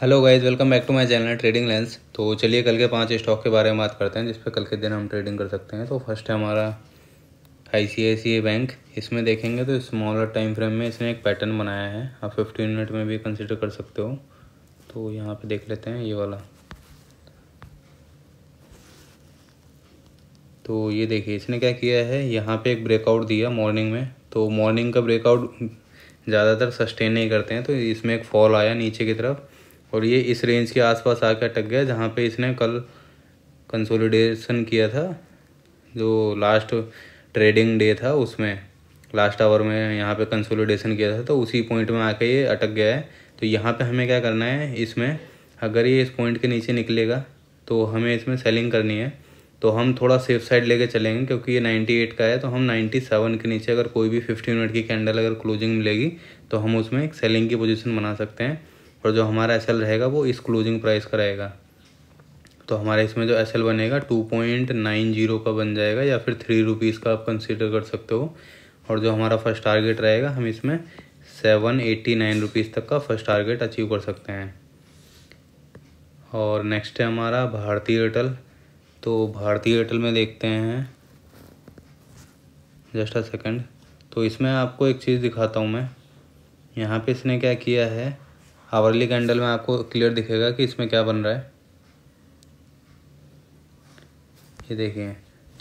hello guys welcome back to my channel trading lens तो चलिए कल के पांच स्टॉक के बारे में बात करते हैं जिस पर कल के दिन हम ट्रेडिंग कर सकते हैं तो फर्स्ट है हमारा आई बैंक इसमें देखेंगे तो स्मॉलर टाइम फ्रेम में इसने एक पैटर्न बनाया है आप फिफ्टीन मिनट में भी कंसिडर कर सकते हो तो यहाँ पर देख लेते हैं ये वाला तो ये देखिए इसने क्या किया है यहाँ पर एक ब्रेकआउट दिया मॉर्निंग में तो मॉर्निंग का ब्रेकआउट ज़्यादातर सस्टेन नहीं करते हैं तो इसमें एक फॉल आया नीचे की तरफ और ये इस रेंज के आसपास आकर अटक गया जहाँ पे इसने कल कंसोलिडेशन किया था जो लास्ट ट्रेडिंग डे था उसमें लास्ट आवर में यहाँ पे कंसोलिडेशन किया था तो उसी पॉइंट में आके ये अटक गया है तो यहाँ पे हमें क्या करना है इसमें अगर ये इस पॉइंट के नीचे निकलेगा तो हमें इसमें सेलिंग करनी है तो हम थोड़ा सेफ साइड लेके चलेंगे क्योंकि ये 98 का है तो हम 97 के नीचे अगर कोई भी फिफ्टी मिनट की कैंडल अगर क्लोजिंग मिलेगी तो हम उसमें एक सेलिंग की पोजीशन बना सकते हैं और जो हमारा एस रहेगा वो इस क्लोजिंग प्राइस का रहेगा तो हमारा इसमें जो एस बनेगा टू पॉइंट नाइन जीरो का बन जाएगा या फिर थ्री रुपीज़ का आप कंसिडर कर सकते हो और जो हमारा फर्स्ट टारगेट रहेगा हम इसमें सेवन एट्टी नाइन रुपीज़ तक का फर्स्ट टारगेट अचीव कर सकते हैं और नेक्स्ट है हमारा भारतीय एयरटेल तो भारतीय एयरटेल में देखते हैं जस्ट अ सेकेंड तो इसमें आपको एक चीज़ दिखाता हूँ मैं यहाँ पर इसने क्या किया है आवरली कैंडल में आपको क्लियर दिखेगा कि इसमें क्या बन रहा है ये देखिए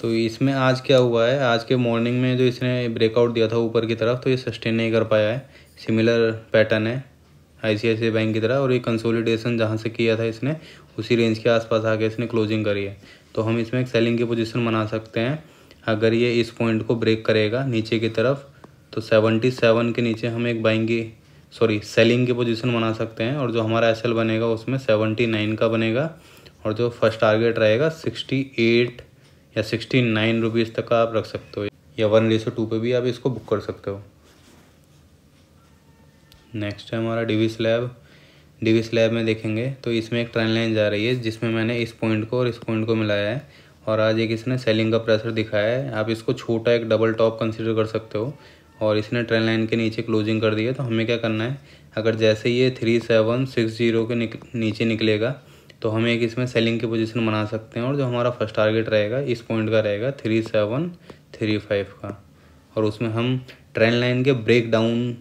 तो इसमें आज क्या हुआ है आज के मॉर्निंग में जो इसने ब्रेकआउट दिया था ऊपर की तरफ तो ये सस्टेन नहीं कर पाया है सिमिलर पैटर्न है आई बैंक की तरह और ये कंसोलिडेशन जहाँ से किया था इसने उसी रेंज के आसपास आके इसने क्लोजिंग करी है तो हम इसमें एक सेलिंग की पोजिशन बना सकते हैं अगर ये इस पॉइंट को ब्रेक करेगा नीचे की तरफ तो सेवेंटी सेवन के नीचे हम एक बाइंग की सॉरी सेलिंग की पोजीशन बना सकते हैं और जो हमारा एसएल बनेगा उसमें सेवेंटी नाइन का बनेगा और जो फर्स्ट टारगेट रहेगा सिक्सटी एट या सिक्सटी नाइन रुपीज़ तक का आप रख सकते हो या वन रेसो टू पे भी आप इसको बुक कर सकते हो नेक्स्ट है हमारा डिवी स्लैब डिवी स्लैब में देखेंगे तो इसमें एक ट्रेंड लाइन जा रही है जिसमें मैंने इस पॉइंट को और इस पॉइंट को मिलाया है और आज एक इसने सेलिंग का प्रेशर दिखाया है आप इसको छोटा एक डबल टॉप कंसिडर कर सकते हो और इसने ट्रेन लाइन के नीचे क्लोजिंग कर दी है तो हमें क्या करना है अगर जैसे ये थ्री सेवन सिक्स जीरो के निक, नीचे निकलेगा तो हम एक इसमें सेलिंग की पोजीशन बना सकते हैं और जो हमारा फर्स्ट टारगेट रहेगा इस पॉइंट का रहेगा थ्री सेवन थ्री फाइव का और उसमें हम ट्रेन लाइन के ब्रेक डाउन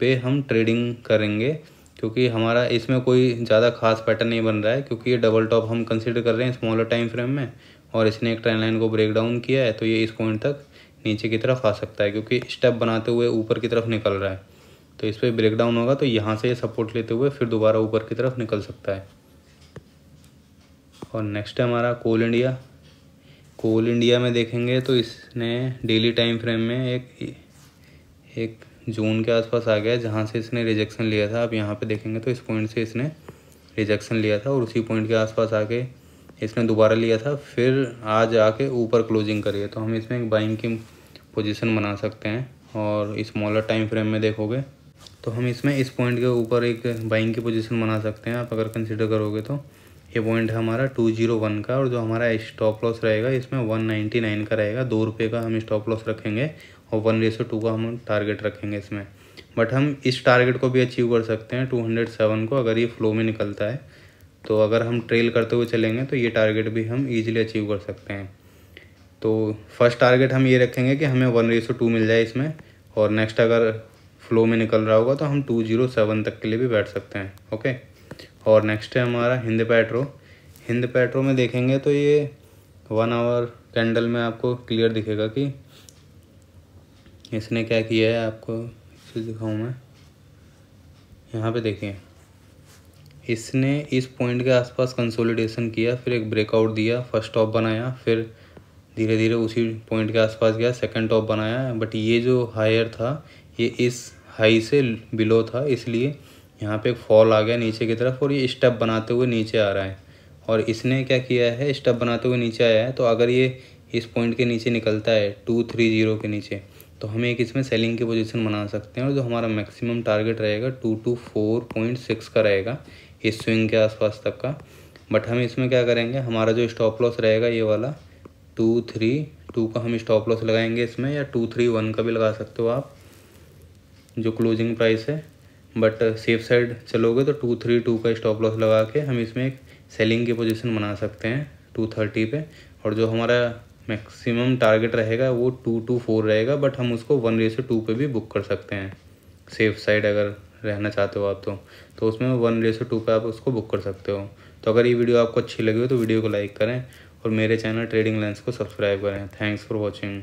पे हम ट्रेडिंग करेंगे क्योंकि हमारा इसमें कोई ज़्यादा खास पैटर्न नहीं बन रहा है क्योंकि ये डबल टॉप हम कंसिडर कर रहे हैं स्मॉलर टाइम फ्रेम में और इसने एक ट्रेन लाइन को ब्रेक डाउन किया है तो ये इस पॉइंट तक नीचे की तरफ आ सकता है क्योंकि स्टेप बनाते हुए ऊपर की तरफ निकल रहा है तो इस पर ब्रेक डाउन होगा तो यहाँ से ये सपोर्ट लेते हुए फिर दोबारा ऊपर की तरफ निकल सकता है और नेक्स्ट है हमारा कोल इंडिया कोल इंडिया में देखेंगे तो इसने डेली टाइम फ्रेम में एक एक जून के आसपास आ गया जहाँ से इसने रिजेक्शन लिया था आप यहाँ पे देखेंगे तो इस पॉइंट से इसने रिजेक्शन लिया था और उसी पॉइंट के आसपास आके इसने दोबारा लिया था फिर आज आके ऊपर क्लोजिंग करी है तो हम इसमें एक बाइंग की पोजीशन बना सकते हैं और स्मॉलर टाइम फ्रेम में देखोगे तो हम इसमें इस पॉइंट के ऊपर एक बाइंग की पोजीशन बना सकते हैं आप अगर कंसिडर करोगे तो ये पॉइंट है हमारा टू जीरो वन का और जो हमारा स्टॉप लॉस रहेगा इसमें वन नाइन्टी नाइन का रहेगा दो रुपये का हम स्टॉप लॉस रखेंगे और वन रेसो टू का हम टारगेट रखेंगे इसमें बट हम इस टारगेट को भी अचीव कर सकते हैं टू हंड्रेड सेवन को अगर ये फ्लो में निकलता है तो अगर हम ट्रेल करते हुए चलेंगे तो ये टारगेट भी हम ईजिली अचीव कर सकते हैं तो फर्स्ट टारगेट हम ये रखेंगे कि हमें वन रेसो टू मिल जाए इसमें और नेक्स्ट अगर फ्लो में निकल रहा होगा तो हम टू जीरो सेवन तक के लिए भी बैठ सकते हैं ओके और नेक्स्ट है हमारा हिंद पैट्रो हिंद पैट्रो में देखेंगे तो ये वन आवर कैंडल में आपको क्लियर दिखेगा कि इसने क्या किया है आपको दिखाऊँ मैं यहाँ पर देखिए इसने इस पॉइंट के आसपास कंसोलिडेशन किया फिर एक ब्रेकआउट दिया फर्स्ट टॉप बनाया फिर धीरे धीरे उसी पॉइंट के आसपास गया सेकंड टॉप बनाया बट ये जो हायर था ये इस हाई से बिलो था इसलिए यहाँ पे एक फॉल आ गया नीचे की तरफ और ये स्टेप बनाते हुए नीचे आ रहा है और इसने क्या किया है स्टेप बनाते हुए नीचे आया है तो अगर ये इस पॉइंट के नीचे निकलता है टू थ्री जीरो के नीचे तो हम एक इसमें सेलिंग की पोजीशन बना सकते हैं और जो हमारा मैक्सिमम टारगेट रहेगा two two four point six का रहेगा इस स्विंग के आसपास तक का बट हम इसमें क्या करेंगे हमारा जो स्टॉप लॉस रहेगा ये वाला टू थ्री टू का हम स्टॉप लॉस लगाएंगे इसमें या टू थ्री वन का भी लगा सकते हो आप जो क्लोजिंग प्राइस है बट सेफ साइड चलोगे तो टू थ्री टू का स्टॉप लॉस लगा के हम इसमें एक सेलिंग की पोजिशन बना सकते हैं टू थर्टी पे और जो हमारा मैक्सिमम टारगेट रहेगा वो टू टू फोर रहेगा बट हम उसको वन से टू पे भी बुक कर सकते हैं सेफ साइड अगर रहना चाहते हो आप तो तो उसमें वन डे से टू पर आप उसको बुक कर सकते हो तो अगर ये वीडियो आपको अच्छी लगी हो तो वीडियो को लाइक करें और मेरे चैनल ट्रेडिंग लेंस को सब्सक्राइब करें थैंक्स फॉर वॉचिंग